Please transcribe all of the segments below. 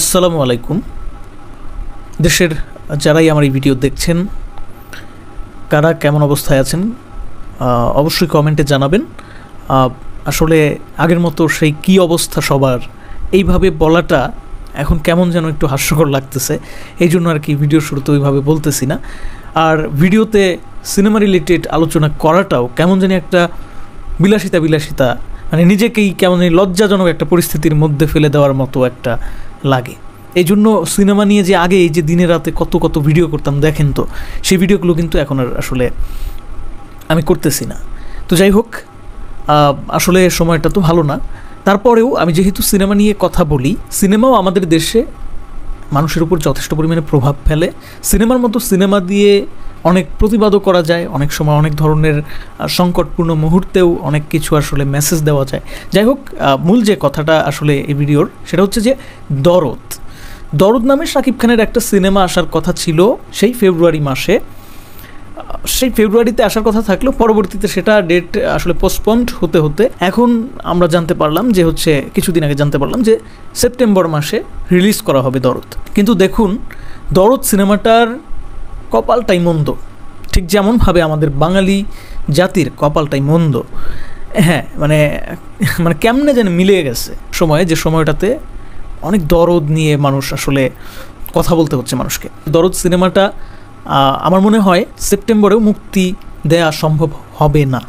আসসালামু আলাইকুম দেশের যারাই আমার এই ভিডিও দেখছেন কারা কেমন অবস্থায় আছেন অবশ্যই কমেন্টে জানাবেন আসলে আগের মতো সেই কি অবস্থা সবার এইভাবে বলাটা এখন কেমন যেন একটু হাস্যকর লাগতেছে এই জন্য আর কি ভিডিও শুরুতে ওইভাবে বলতেছি না আর ভিডিওতে সিনেমা রিলেটেড আলোচনা করাটাও কেমন যেন একটা বিলাসিতা বিলাসিতা মানে নিজেকেই কেমন লজ্জাজনক একটা পরিস্থিতির মধ্যে ফেলে দেওয়ার মতো একটা লাগে এই জন্য সিনেমা নিয়ে যে আগে এই যে দিনে রাতে কত কত ভিডিও করতাম দেখেন তো সেই ভিডিওগুলো কিন্তু এখন আর আসলে আমি করতেছি না তো যাই হোক আসলে সময়টা তো ভালো না তারপরেও আমি যেহেতু সিনেমা নিয়ে কথা বলি সিনেমাও আমাদের দেশে মানুষের উপর যথেষ্ট পরিমাণে প্রভাব ফেলে সিনেমার মতো সিনেমা দিয়ে অনেক প্রতিবাদও করা যায় অনেক সময় অনেক ধরনের সংকটপূর্ণ মুহূর্তেও অনেক কিছু আসলে মেসেজ দেওয়া যায় যাই হোক মূল যে কথাটা আসলে এই ভিডিওর সেটা হচ্ছে যে দরদ দরদ নামে শাকিব খানের একটা সিনেমা আসার কথা ছিল সেই ফেব্রুয়ারি মাসে সেই ফেব্রুয়ারিতে আসার কথা থাকলেও পরবর্তীতে সেটা ডেট আসলে পোস্টপন্ড হতে হতে এখন আমরা জানতে পারলাম যে হচ্ছে কিছুদিন আগে জানতে পারলাম যে সেপ্টেম্বর মাসে রিলিজ করা হবে দরদ কিন্তু দেখুন দরদ সিনেমাটার কপালটাই মন্দ ঠিক যেমনভাবে আমাদের বাঙালি জাতির কপালটাই মন্দ হ্যাঁ মানে মানে কেমনে যেন মিলে গেছে সময়ে যে সময়টাতে অনেক দরদ নিয়ে মানুষ আসলে কথা বলতে হচ্ছে মানুষকে দরদ সিনেমাটা আমার মনে হয় সেপ্টেম্বরেও মুক্তি দেয়া সম্ভব হবে না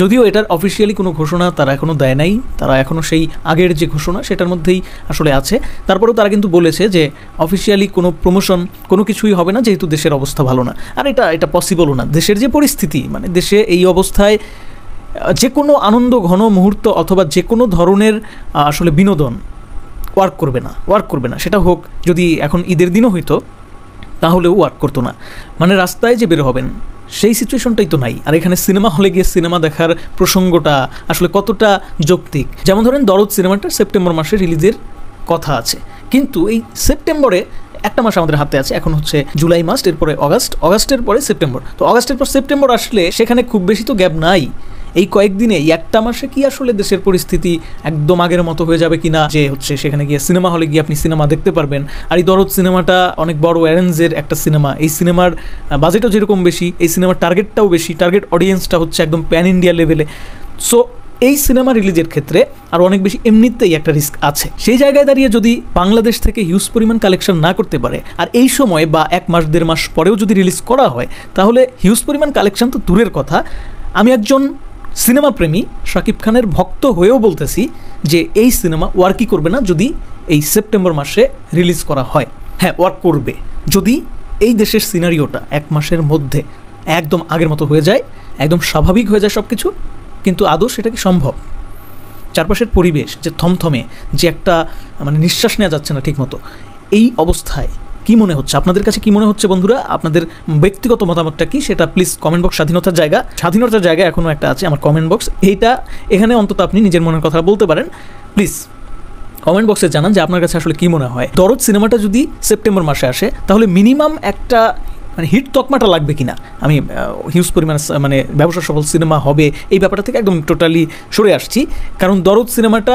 যদিও এটার অফিসিয়ালি কোনো ঘোষণা তারা এখনও দেয় নাই তারা এখনও সেই আগের যে ঘোষণা সেটার মধ্যেই আসলে আছে তারপরেও তারা কিন্তু বলেছে যে অফিসিয়ালি কোনো প্রমোশন কোনো কিছুই হবে না যেহেতু দেশের অবস্থা ভালো না আর এটা এটা পসিবলও না দেশের যে পরিস্থিতি মানে দেশে এই অবস্থায় যে কোনো আনন্দ ঘন মুহূর্ত অথবা যে কোনো ধরনের আসলে বিনোদন ওয়ার্ক করবে না ওয়ার্ক করবে না সেটা হোক যদি এখন ঈদের দিনও হইতো তাহলেও ওয়ার্ক করতো না মানে রাস্তায় যে বের হবেন সেই সিচুয়েশনটাই তো নাই আর এখানে সিনেমা হলে গিয়ে সিনেমা দেখার প্রসঙ্গটা আসলে কতটা যৌক্তিক যেমন ধরেন দরদ সিনেমাটা সেপ্টেম্বর মাসে রিলিজের কথা আছে কিন্তু এই সেপ্টেম্বরে একটা মাস আমাদের হাতে আছে এখন হচ্ছে জুলাই মাস এরপরে অগাস্ট অগাস্টের পরে সেপ্টেম্বর তো অগাস্টের পর সেপ্টেম্বর আসলে সেখানে খুব বেশি তো গ্যাপ নাই এই কয়েকদিনে একটা মাসে কি আসলে দেশের পরিস্থিতি একদম আগের মতো হয়ে যাবে কিনা যে হচ্ছে সেখানে গিয়ে সিনেমা হলে গিয়ে আপনি সিনেমা দেখতে পারবেন আর এই দরদ সিনেমাটা অনেক বড় অ্যারেঞ্জের একটা সিনেমা এই সিনেমার বাজেটও যেরকম বেশি এই সিনেমার টার্গেটটাও বেশি টার্গেট অডিয়েন্সটা হচ্ছে একদম প্যান ইন্ডিয়া লেভেলে সো এই সিনেমা রিলিজের ক্ষেত্রে আর অনেক বেশি এমনিতেই একটা রিস্ক আছে সেই জায়গায় দাঁড়িয়ে যদি বাংলাদেশ থেকে হিউজ পরিমাণ কালেকশন না করতে পারে আর এই সময় বা এক মাস দেড় মাস পরেও যদি রিলিজ করা হয় তাহলে হিউজ পরিমাণ কালেকশন তো দূরের কথা আমি একজন সিনেমা প্রেমী শাকিব খানের ভক্ত হয়েও বলতেছি যে এই সিনেমা ওয়ার্কই করবে না যদি এই সেপ্টেম্বর মাসে রিলিজ করা হয় হ্যাঁ ওয়ার্ক করবে যদি এই দেশের সিনারিওটা এক মাসের মধ্যে একদম আগের মতো হয়ে যায় একদম স্বাভাবিক হয়ে যায় সব কিছু কিন্তু আদৌ সেটা কি সম্ভব চারপাশের পরিবেশ যে থমথমে যে একটা মানে নিঃশ্বাস নেওয়া যাচ্ছে না ঠিকমতো এই অবস্থায় কি মনে হচ্ছে আপনাদের কাছে কি মনে হচ্ছে বন্ধুরা আপনাদের ব্যক্তিগত মতামতটা কি সেটা প্লিজ কমেন্ট বক্স স্বাধীনতার জায়গা স্বাধীনতার জায়গা এখনও একটা আছে আমার কমেন্ট বক্স এইটা এখানে অন্তত আপনি নিজের মনের কথা বলতে পারেন প্লিজ কমেন্ট বক্সে জানান যে আপনার কাছে আসলে কি মনে হয় দরদ সিনেমাটা যদি সেপ্টেম্বর মাসে আসে তাহলে মিনিমাম একটা মানে হিট তকমাটা লাগবে কি না আমি হিউজ পরিমাণ মানে ব্যবসা সফল সিনেমা হবে এই ব্যাপারটা থেকে একদম টোটালি সরে আসছি কারণ দরদ সিনেমাটা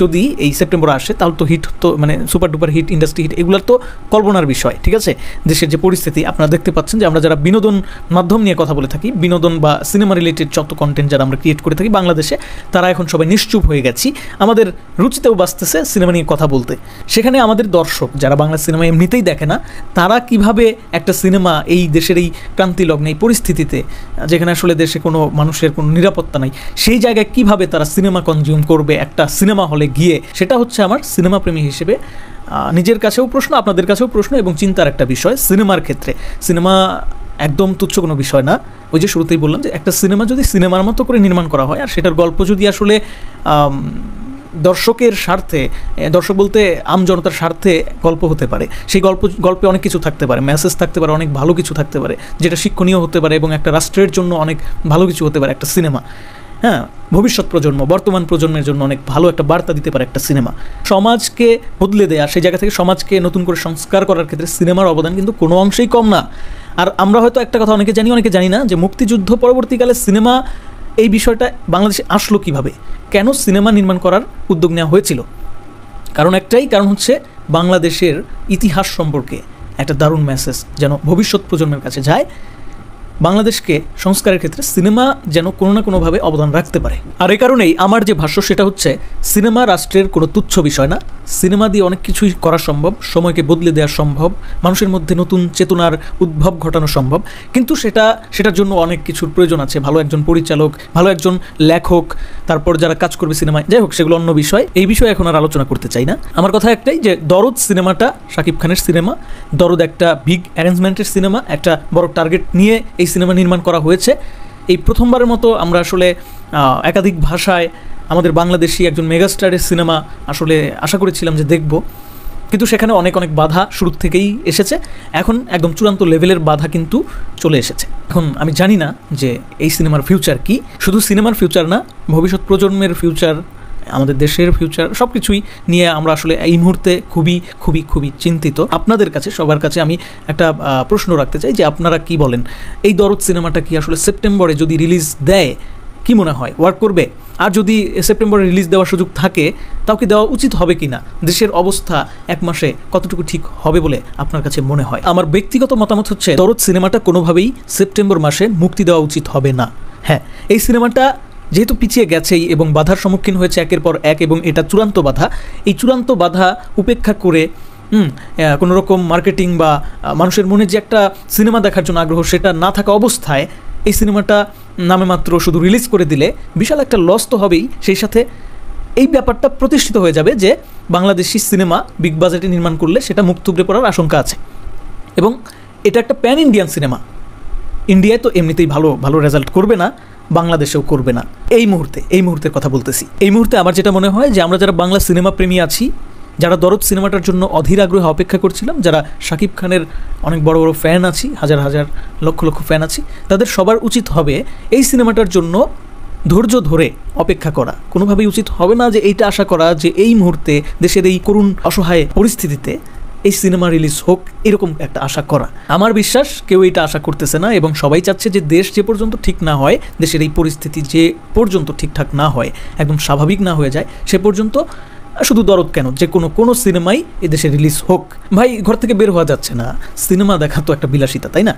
যদি এই সেপ্টেম্বর আসে তাহলে তো হিট তো মানে super duper hit industry hit এগুলোর তো কল্পনার বিষয় ঠিক আছে দেশের যে পরিস্থিতি আপনারা দেখতে পাচ্ছেন যে আমরা যারা বিনোদন মাধ্যম নিয়ে কথা বলে থাকি বিনোদন বা সিনেমা রিলেটেড যত কন্টেন্ট যারা আমরা ক্রিয়েট করে থাকি বাংলাদেশে তারা এখন সবাই নিশ্চুপ হয়ে গেছি আমাদের রুচিতেও বাঁচতেছে সিনেমা নিয়ে কথা বলতে সেখানে আমাদের দর্শক যারা বাংলা সিনেমা এমনিতেই দেখে না তারা কিভাবে একটা সিনেমা এই দেশের এই ক্রান্তি লগ্নে এই পরিস্থিতিতে যেখানে আসলে দেশে কোনো মানুষের কোনো নিরাপত্তা নাই সেই জায়গায় কিভাবে তারা সিনেমা কনজিউম করবে একটা সিনেমা হলে মহলে গিয়ে সেটা হচ্ছে আমার সিনেমাপ্রেমী হিসেবে নিজের কাছেও প্রশ্ন আপনাদের কাছেও প্রশ্ন এবং চিন্তার একটা বিষয় সিনেমার ক্ষেত্রে সিনেমা একদম তুচ্ছ কোনো বিষয় না ওই যে শুরুতেই বললাম যে একটা সিনেমা যদি সিনেমার মতো করে নির্মাণ করা হয় আর সেটার গল্প যদি আসলে দর্শকের স্বার্থে দর্শক বলতে আমজনতার স্বার্থে গল্প হতে পারে সেই গল্প গল্পে অনেক কিছু থাকতে পারে মেসেজ থাকতে পারে অনেক ভালো কিছু থাকতে পারে যেটা শিক্ষণীয় হতে পারে এবং একটা রাষ্ট্রের জন্য অনেক ভালো কিছু হতে পারে একটা সিনেমা হ্যাঁ ভবিষ্যৎ প্রজন্ম বর্তমান প্রজন্মের জন্য অনেক ভালো একটা বার্তা দিতে পারে একটা সিনেমা সমাজকে বদলে দেয়া সেই জায়গা থেকে সমাজকে নতুন করে সংস্কার করার ক্ষেত্রে সিনেমার অবদান কিন্তু কোনো অংশেই কম না আর আমরা হয়তো একটা কথা অনেকে জানি অনেকে জানি না যে মুক্তিযুদ্ধ পরবর্তীকালে সিনেমা এই বিষয়টা বাংলাদেশে আসলো কিভাবে কেন সিনেমা নির্মাণ করার উদ্যোগ নেওয়া হয়েছিল কারণ একটাই কারণ হচ্ছে বাংলাদেশের ইতিহাস সম্পর্কে একটা দারুণ মেসেজ যেন ভবিষ্যৎ প্রজন্মের কাছে যায় বাংলাদেশকে সংস্কারের ক্ষেত্রে সিনেমা যেন কোনো না কোনোভাবে অবদান রাখতে পারে আর এ কারণেই আমার যে ভাষ্য সেটা হচ্ছে সিনেমা রাষ্ট্রের কোনো তুচ্ছ বিষয় না সিনেমা দিয়ে অনেক কিছুই করা সম্ভব সময়কে বদলে দেওয়া সম্ভব মানুষের মধ্যে নতুন চেতনার উদ্ভব ঘটানো সম্ভব কিন্তু সেটা সেটার জন্য অনেক কিছুর প্রয়োজন আছে ভালো একজন পরিচালক ভালো একজন লেখক তারপর যারা কাজ করবে সিনেমায় যাই হোক সেগুলো অন্য বিষয় এই বিষয়ে এখন আর আলোচনা করতে চাই না আমার কথা একটাই যে দরদ সিনেমাটা শাকিব খানের সিনেমা দরদ একটা বিগ অ্যারেঞ্জমেন্টের সিনেমা একটা বড় টার্গেট নিয়ে এই সিনেমা নির্মাণ করা হয়েছে এই প্রথমবারের মতো আমরা আসলে একাধিক ভাষায় আমাদের বাংলাদেশি একজন মেগাস্টারের সিনেমা আসলে আশা করেছিলাম যে দেখব কিন্তু সেখানে অনেক অনেক বাধা শুরুর থেকেই এসেছে এখন একদম চূড়ান্ত লেভেলের বাধা কিন্তু চলে এসেছে এখন আমি জানি না যে এই সিনেমার ফিউচার কি শুধু সিনেমার ফিউচার না ভবিষ্যৎ প্রজন্মের ফিউচার আমাদের দেশের ফিউচার সব কিছুই নিয়ে আমরা আসলে এই মুহূর্তে খুবই খুবই খুবই চিন্তিত আপনাদের কাছে সবার কাছে আমি একটা প্রশ্ন রাখতে চাই যে আপনারা কি বলেন এই দরদ সিনেমাটা কি আসলে সেপ্টেম্বরে যদি রিলিজ দেয় কি মনে হয় ওয়ার্ক করবে আর যদি সেপ্টেম্বরে রিলিজ দেওয়ার সুযোগ থাকে তাও কি দেওয়া উচিত হবে কি না দেশের অবস্থা এক মাসে কতটুকু ঠিক হবে বলে আপনার কাছে মনে হয় আমার ব্যক্তিগত মতামত হচ্ছে দরদ সিনেমাটা কোনোভাবেই সেপ্টেম্বর মাসে মুক্তি দেওয়া উচিত হবে না হ্যাঁ এই সিনেমাটা যেহেতু পিছিয়ে গেছেই এবং বাধার সম্মুখীন হয়েছে একের পর এক এবং এটা চূড়ান্ত বাধা এই চূড়ান্ত বাধা উপেক্ষা করে কোনো রকম মার্কেটিং বা মানুষের মনে যে একটা সিনেমা দেখার জন্য আগ্রহ সেটা না থাকা অবস্থায় এই সিনেমাটা নামে মাত্র শুধু রিলিজ করে দিলে বিশাল একটা লস তো হবেই সেই সাথে এই ব্যাপারটা প্রতিষ্ঠিত হয়ে যাবে যে বাংলাদেশি সিনেমা বিগ বাজেটে নির্মাণ করলে সেটা মুখ থুবড়ে পড়ার আশঙ্কা আছে এবং এটা একটা প্যান ইন্ডিয়ান সিনেমা ইন্ডিয়ায় তো এমনিতেই ভালো ভালো রেজাল্ট করবে না বাংলাদেশেও করবে না এই মুহূর্তে এই মুহূর্তের কথা বলতেছি এই মুহূর্তে আমার যেটা মনে হয় যে আমরা যারা বাংলা সিনেমা প্রেমী আছি যারা দরদ সিনেমাটার জন্য অধীর আগ্রহে অপেক্ষা করছিলাম যারা শাকিব খানের অনেক বড় বড় ফ্যান আছি হাজার হাজার লক্ষ লক্ষ ফ্যান আছি তাদের সবার উচিত হবে এই সিনেমাটার জন্য ধৈর্য ধরে অপেক্ষা করা কোনোভাবেই উচিত হবে না যে এইটা আশা করা যে এই মুহূর্তে দেশের এই করুণ অসহায় পরিস্থিতিতে এই সিনেমা রিলিজ হোক এরকম একটা আশা করা আমার বিশ্বাস কেউ এটা আশা করতেছে না এবং সবাই চাচ্ছে যে দেশ যে পর্যন্ত ঠিক না হয় দেশের এই পরিস্থিতি যে পর্যন্ত ঠিকঠাক না হয় একদম স্বাভাবিক না হয়ে যায় সে পর্যন্ত শুধু দরদ কেন যে কোনো কোনো সিনেমাই এদেশে রিলিজ হোক ভাই ঘর থেকে বের হওয়া যাচ্ছে না সিনেমা দেখা তো একটা বিলাসিতা তাই না